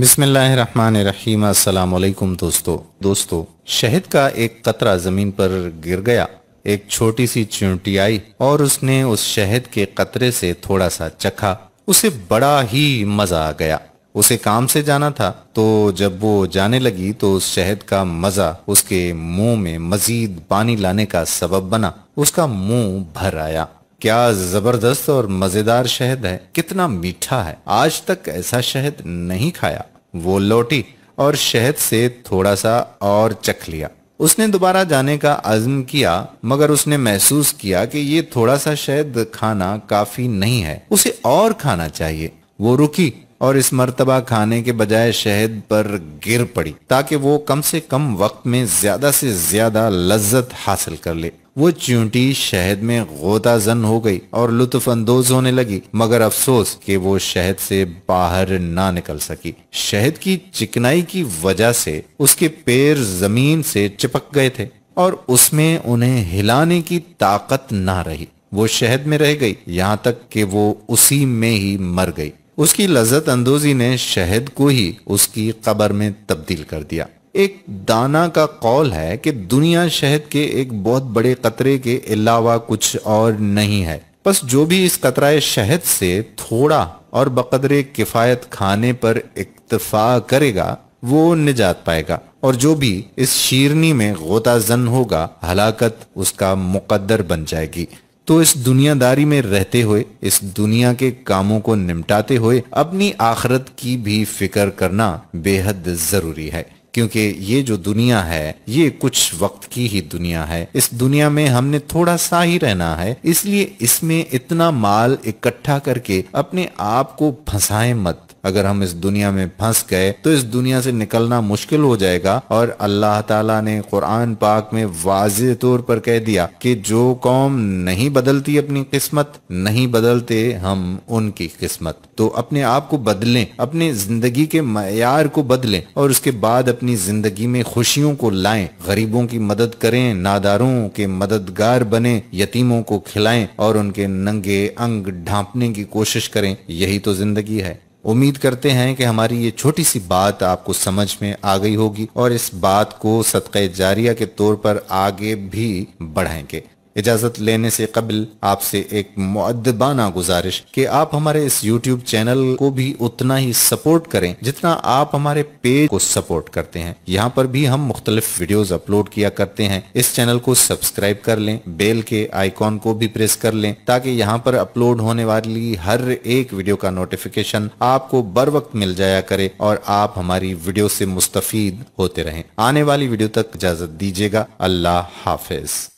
बिसमीम अल्लाम दोस्तों दोस्तों शहद का एक कतरा ज़मीन पर गिर गया एक छोटी सी चिंटी आई और उसने उस शहद के कतरे से थोड़ा सा चखा उसे बड़ा ही मज़ा आ गया उसे काम से जाना था तो जब वो जाने लगी तो उस शहद का मज़ा उसके मुंह में मज़ीद पानी लाने का सबब बना उसका मुंह भर आया क्या जबरदस्त और मजेदार शहद है कितना मीठा है आज तक ऐसा शहद नहीं खाया वो लौटी और शहद से थोड़ा सा और चख लिया उसने दोबारा जाने का आजम किया मगर उसने महसूस किया कि ये थोड़ा सा शहद खाना काफी नहीं है उसे और खाना चाहिए वो रुकी और इस मरतबा खाने के बजाय शहद पर गिर पड़ी ताकि वो कम से कम वक्त में ज्यादा से ज्यादा लज्जत हासिल कर ले वो चूंटी शहद में गोता जन हो गई और लुत्फ अंदोज होने लगी मगर अफसोस कि वो शहद से बाहर ना निकल सकी शहद की चिकनाई की वजह से उसके पैर जमीन से चिपक गए थे और उसमें उन्हें हिलाने की ताकत ना रही वो शहद में रह गई यहाँ तक कि वो उसी में ही मर गई उसकी लजत अंदोजी ने शहद को ही उसकी कबर में तब्दील कर दिया एक दाना का कौल है कि दुनिया शहद के एक बहुत बड़े कतरे के अलावा कुछ और नहीं है बस जो भी इस कतराए शहद से थोड़ा और बकदरे किफ़ायत खाने पर इक्तफा करेगा वो निजात पाएगा और जो भी इस शीरनी में गोताजन होगा हलाकत उसका मुकद्दर बन जाएगी तो इस दुनियादारी में रहते हुए इस दुनिया के कामों को निपटाते हुए अपनी आखरत की भी फिक्र करना बेहद जरूरी है क्योंकि ये जो दुनिया है ये कुछ वक्त की ही दुनिया है इस दुनिया में हमने थोड़ा सा ही रहना है इसलिए इसमें इतना माल इकट्ठा करके अपने आप को फंसाए मत अगर हम इस दुनिया में फंस गए तो इस दुनिया से निकलना मुश्किल हो जाएगा और अल्लाह ताला ने कुरान पाक में वाज तौर पर कह दिया कि जो कौम नहीं बदलती अपनी किस्मत नहीं बदलते हम उनकी किस्मत तो अपने आप को बदलें अपने जिंदगी के मैार को बदलें और उसके बाद अपनी जिंदगी में खुशियों को लाएं गरीबों की मदद करें नादारों के मददगार बने यतीमों को खिलाएं और उनके नंगे अंग ढांपने की कोशिश करें यही तो जिंदगी है उम्मीद करते हैं कि हमारी ये छोटी सी बात आपको समझ में आ गई होगी और इस बात को सदक़ जारिया के तौर पर आगे भी बढ़ाएंगे इजाज़त लेने से कबल आपसे एक मुद्दबाना गुजारिश कि आप हमारे इस यूट्यूब चैनल को भी उतना ही सपोर्ट करें जितना आप हमारे पेज को सपोर्ट करते हैं यहाँ पर भी हम मुख्तलिफ वीडियोज अपलोड किया करते हैं इस चैनल को सब्सक्राइब कर लें बेल के आइकॉन को भी प्रेस कर लें ताकि यहाँ पर अपलोड होने वाली हर एक वीडियो का नोटिफिकेशन आपको बर वक्त मिल जाया करे और आप हमारी वीडियो से मुस्तफ़ होते रहें आने वाली वीडियो तक इजाज़त दीजिएगा अल्लाह हाफिज़